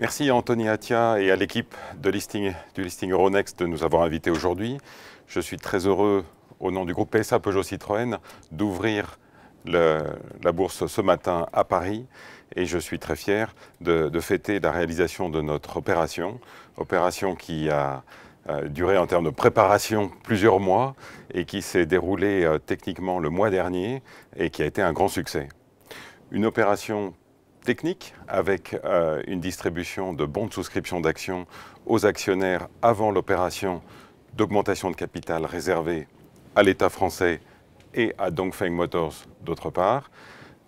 Merci à Anthony Attia et à l'équipe listing, du listing Euronext de nous avoir invités aujourd'hui. Je suis très heureux, au nom du groupe PSA Peugeot Citroën, d'ouvrir la bourse ce matin à Paris et je suis très fier de, fêter la réalisation de notre opération, opération qui a euh, duré en termes de préparation plusieurs mois et qui s'est déroulée euh, techniquement le mois dernier et qui a été un grand succès. Une opération technique avec euh, une distribution de bons de souscription d'actions aux actionnaires avant l'opération d'augmentation de capital réservée à l'État français et à Dongfeng Motors d'autre part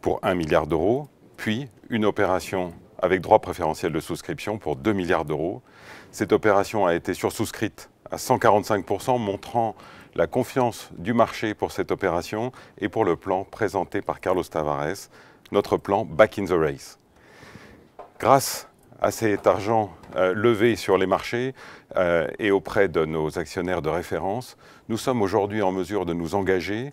pour 1 milliard d'euros, puis une opération avec droit préférentiel de souscription pour 2 milliards d'euros. Cette opération a été sursouscrite à 145%, montrant la confiance du marché pour cette opération et pour le plan présenté par Carlos Tavares notre plan Back in the Race. Grâce à cet argent euh, levé sur les marchés euh, et auprès de nos actionnaires de référence, nous sommes aujourd'hui en mesure de nous engager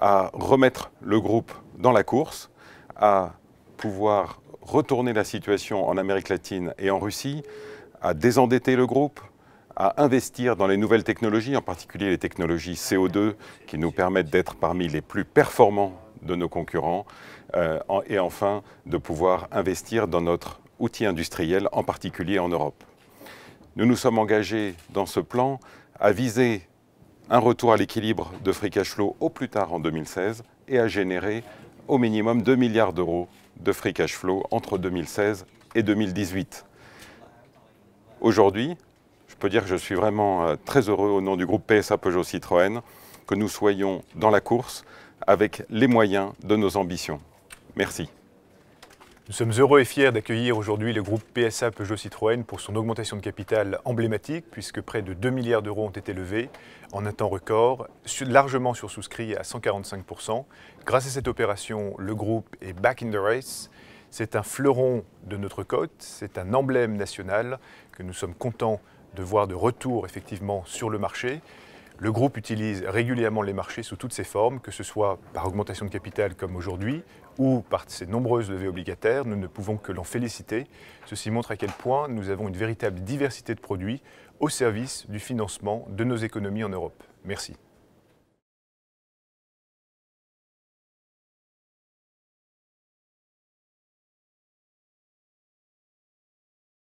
à remettre le groupe dans la course, à pouvoir retourner la situation en Amérique latine et en Russie, à désendetter le groupe, à investir dans les nouvelles technologies, en particulier les technologies CO2, qui nous permettent d'être parmi les plus performants de nos concurrents euh, et enfin de pouvoir investir dans notre outil industriel, en particulier en Europe. Nous nous sommes engagés dans ce plan à viser un retour à l'équilibre de free cash flow au plus tard en 2016 et à générer au minimum 2 milliards d'euros de free cash flow entre 2016 et 2018. Aujourd'hui, je peux dire que je suis vraiment euh, très heureux au nom du groupe PSA Peugeot Citroën que nous soyons dans la course avec les moyens de nos ambitions. Merci. Nous sommes heureux et fiers d'accueillir aujourd'hui le groupe PSA Peugeot Citroën pour son augmentation de capital emblématique, puisque près de 2 milliards d'euros ont été levés en un temps record, largement sursouscrit à 145%. Grâce à cette opération, le groupe est back in the race. C'est un fleuron de notre côte, c'est un emblème national que nous sommes contents de voir de retour effectivement sur le marché. Le groupe utilise régulièrement les marchés sous toutes ses formes, que ce soit par augmentation de capital comme aujourd'hui ou par ses nombreuses levées obligataires. Nous ne pouvons que l'en féliciter. Ceci montre à quel point nous avons une véritable diversité de produits au service du financement de nos économies en Europe. Merci.